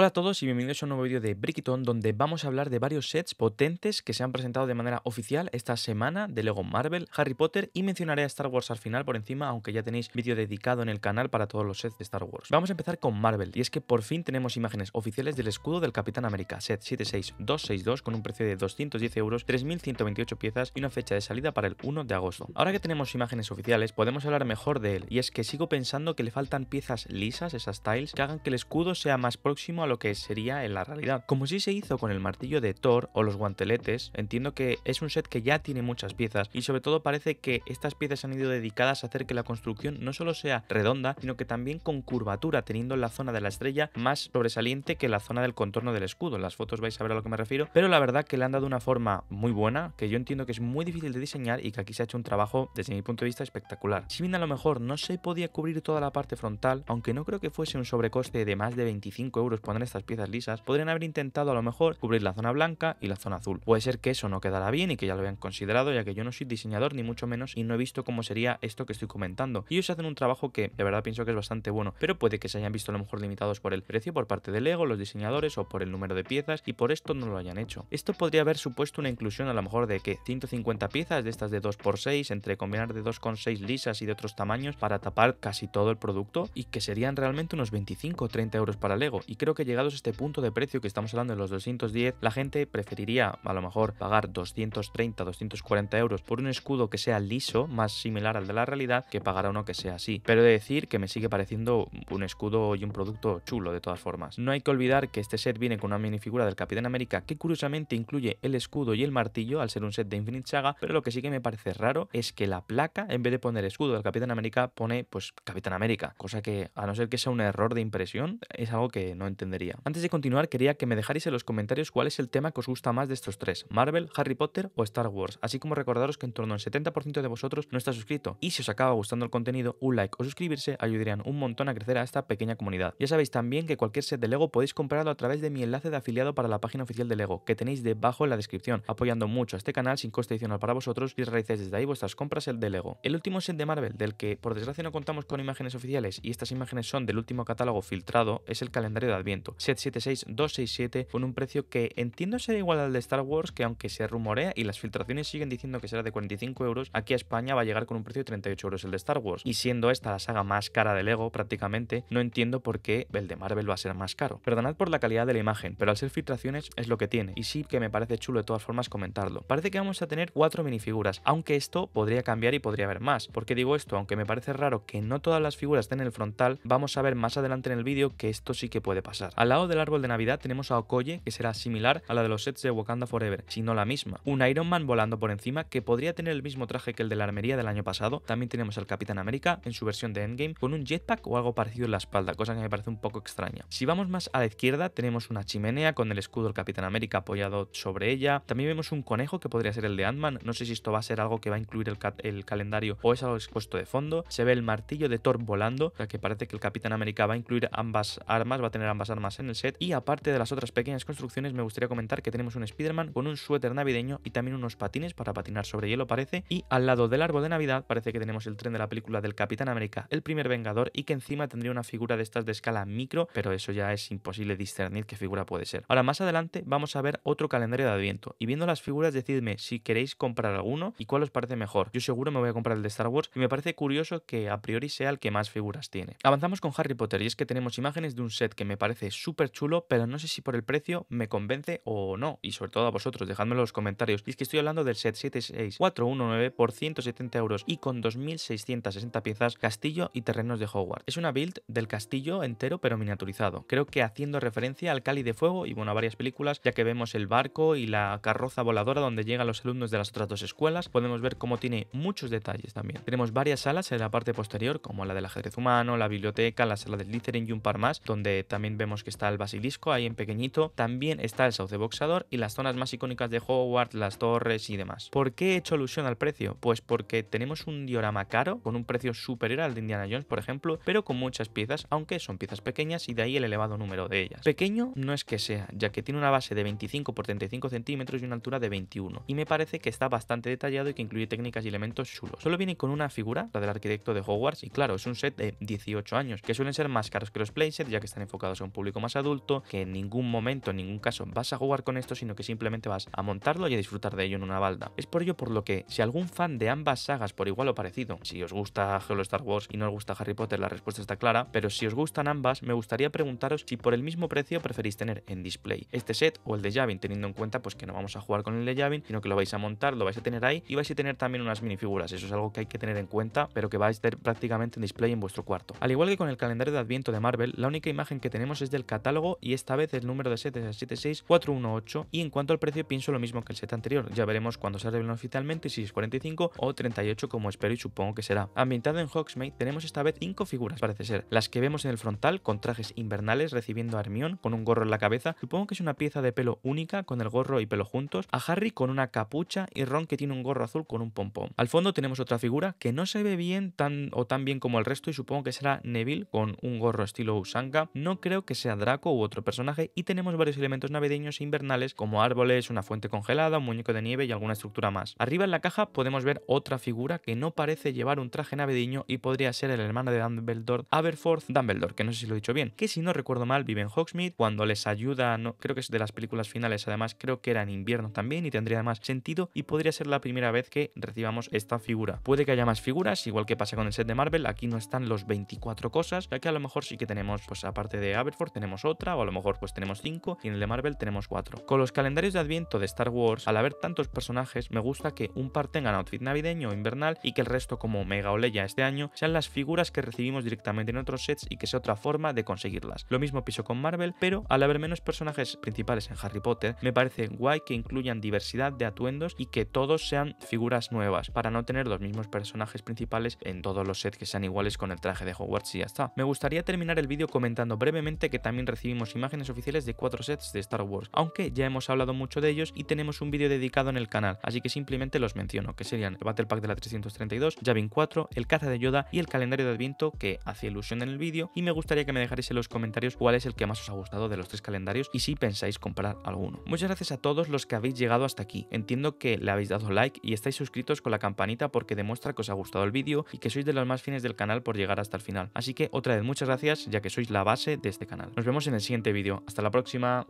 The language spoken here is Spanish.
Hola a todos y bienvenidos a un nuevo vídeo de Brickiton donde vamos a hablar de varios sets potentes que se han presentado de manera oficial esta semana de Lego Marvel, Harry Potter y mencionaré a Star Wars al final por encima, aunque ya tenéis vídeo dedicado en el canal para todos los sets de Star Wars. Vamos a empezar con Marvel y es que por fin tenemos imágenes oficiales del escudo del Capitán América, set 76262 con un precio de 210 euros, 3.128 piezas y una fecha de salida para el 1 de agosto. Ahora que tenemos imágenes oficiales podemos hablar mejor de él y es que sigo pensando que le faltan piezas lisas, esas tiles, que hagan que el escudo sea más próximo a lo que sería en la realidad. Como si se hizo con el martillo de Thor o los guanteletes, entiendo que es un set que ya tiene muchas piezas y sobre todo parece que estas piezas han ido dedicadas a hacer que la construcción no solo sea redonda, sino que también con curvatura, teniendo la zona de la estrella más sobresaliente que la zona del contorno del escudo. En las fotos vais a ver a lo que me refiero, pero la verdad que le han dado una forma muy buena, que yo entiendo que es muy difícil de diseñar y que aquí se ha hecho un trabajo, desde mi punto de vista, espectacular. Si bien a lo mejor no se podía cubrir toda la parte frontal, aunque no creo que fuese un sobrecoste de más de 25 euros estas piezas lisas, podrían haber intentado a lo mejor cubrir la zona blanca y la zona azul. Puede ser que eso no quedara bien y que ya lo hayan considerado, ya que yo no soy diseñador ni mucho menos y no he visto cómo sería esto que estoy comentando. ellos hacen un trabajo que de verdad pienso que es bastante bueno, pero puede que se hayan visto a lo mejor limitados por el precio por parte de Lego, los diseñadores o por el número de piezas y por esto no lo hayan hecho. Esto podría haber supuesto una inclusión a lo mejor de que 150 piezas de estas de 2x6 entre combinar de 2,6 lisas y de otros tamaños para tapar casi todo el producto y que serían realmente unos 25 o 30 euros para Lego y creo que llegados a este punto de precio que estamos hablando de los 210, la gente preferiría a lo mejor pagar 230, 240 euros por un escudo que sea liso, más similar al de la realidad, que pagar a uno que sea así. Pero de decir que me sigue pareciendo un escudo y un producto chulo de todas formas. No hay que olvidar que este set viene con una minifigura del Capitán América que curiosamente incluye el escudo y el martillo al ser un set de Infinite Saga, pero lo que sí que me parece raro es que la placa, en vez de poner escudo del Capitán América, pone pues Capitán América, cosa que a no ser que sea un error de impresión, es algo que no entiendo. Antes de continuar, quería que me dejarais en los comentarios cuál es el tema que os gusta más de estos tres, Marvel, Harry Potter o Star Wars, así como recordaros que en torno al 70% de vosotros no está suscrito, y si os acaba gustando el contenido, un like o suscribirse ayudarían un montón a crecer a esta pequeña comunidad. Ya sabéis también que cualquier set de LEGO podéis comprarlo a través de mi enlace de afiliado para la página oficial de LEGO, que tenéis debajo en la descripción, apoyando mucho a este canal sin coste adicional para vosotros y realizáis desde ahí vuestras compras el de LEGO. El último set de Marvel, del que por desgracia no contamos con imágenes oficiales y estas imágenes son del último catálogo filtrado, es el calendario de Adviento 776-267 con un precio que entiendo será igual al de Star Wars, que aunque se rumorea y las filtraciones siguen diciendo que será de 45 euros, aquí a España va a llegar con un precio de 38 euros el de Star Wars. Y siendo esta la saga más cara del Lego prácticamente, no entiendo por qué el de Marvel va a ser más caro. Perdonad por la calidad de la imagen, pero al ser filtraciones es lo que tiene. Y sí que me parece chulo de todas formas comentarlo. Parece que vamos a tener cuatro minifiguras, aunque esto podría cambiar y podría haber más. Porque digo esto, aunque me parece raro que no todas las figuras estén en el frontal, vamos a ver más adelante en el vídeo que esto sí que puede pasar. Al lado del árbol de Navidad tenemos a Okoye, que será similar a la de los sets de Wakanda Forever, sino la misma. Un Iron Man volando por encima, que podría tener el mismo traje que el de la armería del año pasado. También tenemos al Capitán América, en su versión de Endgame, con un jetpack o algo parecido en la espalda, cosa que me parece un poco extraña. Si vamos más a la izquierda, tenemos una chimenea con el escudo del Capitán América apoyado sobre ella. También vemos un conejo que podría ser el de Ant-Man. No sé si esto va a ser algo que va a incluir el, calendario o es algo expuesto de fondo. Se ve el martillo de Thor volando, que parece que el Capitán América va a incluir ambas armas, va a tener ambas armas más en el set. Y aparte de las otras pequeñas construcciones, me gustaría comentar que tenemos un Spider-Man con un suéter navideño y también unos patines para patinar sobre hielo, parece. Y al lado del árbol de Navidad, parece que tenemos el tren de la película del Capitán América, el primer Vengador, y que encima tendría una figura de estas de escala micro, pero eso ya es imposible discernir qué figura puede ser. Ahora, más adelante vamos a ver otro calendario de Adviento. Y viendo las figuras, decidme si queréis comprar alguno y cuál os parece mejor. Yo seguro me voy a comprar el de Star Wars y me parece curioso que a priori sea el que más figuras tiene. Avanzamos con Harry Potter y es que tenemos imágenes de un set que me parece súper chulo, pero no sé si por el precio me convence o no. Y sobre todo a vosotros, dejadmelo en los comentarios. Y es que estoy hablando del set 76419 por 170 euros y con 2.660 piezas, castillo y terrenos de Hogwarts. Es una build del castillo entero pero miniaturizado. Creo que haciendo referencia al Cali de Fuego y bueno, a varias películas, ya que vemos el barco y la carroza voladora donde llegan los alumnos de las otras dos escuelas, podemos ver cómo tiene muchos detalles también. Tenemos varias salas en la parte posterior, como la del ajedrez humano, la biblioteca, la sala del Littering y un par más, donde también vemos que está el basilisco ahí en pequeñito, también está el sauce boxador y las zonas más icónicas de Hogwarts, las torres y demás. ¿Por qué he hecho alusión al precio? Pues porque tenemos un diorama caro, con un precio superior al de Indiana Jones, por ejemplo, pero con muchas piezas, aunque son piezas pequeñas y de ahí el elevado número de ellas. Pequeño no es que sea, ya que tiene una base de 25 por 35 centímetros y una altura de 21, y me parece que está bastante detallado y que incluye técnicas y elementos chulos. Solo viene con una figura, la del arquitecto de Hogwarts, y claro, es un set de 18 años, que suelen ser más caros que los playsets, ya que están enfocados a un público más adulto, que en ningún momento, en ningún caso vas a jugar con esto, sino que simplemente vas a montarlo y a disfrutar de ello en una balda. Es por ello por lo que si algún fan de ambas sagas por igual o parecido, si os gusta Halo Star Wars y no os gusta Harry Potter, la respuesta está clara, pero si os gustan ambas, me gustaría preguntaros si por el mismo precio preferís tener en display este set o el de Javin, teniendo en cuenta pues que no vamos a jugar con el de Javin, sino que lo vais a montar, lo vais a tener ahí y vais a tener también unas minifiguras. Eso es algo que hay que tener en cuenta, pero que vais a tener prácticamente en display en vuestro cuarto. Al igual que con el calendario de Adviento de Marvel, la única imagen que tenemos es del catálogo y esta vez el número de set es 76418 y en cuanto al precio pienso lo mismo que el set anterior, ya veremos cuando se revelan oficialmente si es 45 o 38 como espero y supongo que será. Ambientado en Hogsmeade tenemos esta vez 5 figuras parece ser, las que vemos en el frontal con trajes invernales recibiendo a Hermión con un gorro en la cabeza, supongo que es una pieza de pelo única con el gorro y pelo juntos, a Harry con una capucha y Ron que tiene un gorro azul con un pompón. Al fondo tenemos otra figura que no se ve bien tan o tan bien como el resto y supongo que será Neville con un gorro estilo Usanga, no creo que sea Draco u otro personaje, y tenemos varios elementos navideños e invernales como árboles, una fuente congelada, un muñeco de nieve y alguna estructura más. Arriba en la caja podemos ver otra figura que no parece llevar un traje navideño y podría ser el hermano de Dumbledore, Aberforth Dumbledore, que no sé si lo he dicho bien, que si no recuerdo mal vive en Hogsmeade, cuando les ayuda, no, creo que es de las películas finales, además creo que era en invierno también y tendría más sentido y podría ser la primera vez que recibamos esta figura. Puede que haya más figuras, igual que pasa con el set de Marvel, aquí no están los 24 cosas, ya que a lo mejor sí que tenemos, pues aparte de Aberforth, tenemos otra, o a lo mejor pues tenemos cinco, y en el de Marvel tenemos cuatro. Con los calendarios de Adviento de Star Wars, al haber tantos personajes, me gusta que un par tengan outfit navideño o invernal y que el resto, como Mega o Leia este año, sean las figuras que recibimos directamente en otros sets y que sea otra forma de conseguirlas. Lo mismo piso con Marvel, pero al haber menos personajes principales en Harry Potter, me parece guay que incluyan diversidad de atuendos y que todos sean figuras nuevas, para no tener los mismos personajes principales en todos los sets que sean iguales con el traje de Hogwarts y ya está. Me gustaría terminar el vídeo comentando brevemente que también recibimos imágenes oficiales de cuatro sets de Star Wars, aunque ya hemos hablado mucho de ellos y tenemos un vídeo dedicado en el canal, así que simplemente los menciono, que serían el Battle Pack de la 332, Javin 4, el caza de Yoda y el calendario de Adviento que hace ilusión en el vídeo y me gustaría que me dejarais en los comentarios cuál es el que más os ha gustado de los tres calendarios y si pensáis comprar alguno. Muchas gracias a todos los que habéis llegado hasta aquí. Entiendo que le habéis dado like y estáis suscritos con la campanita porque demuestra que os ha gustado el vídeo y que sois de los más fines del canal por llegar hasta el final. Así que otra vez muchas gracias ya que sois la base de este canal. Nos vemos en el siguiente vídeo. Hasta la próxima.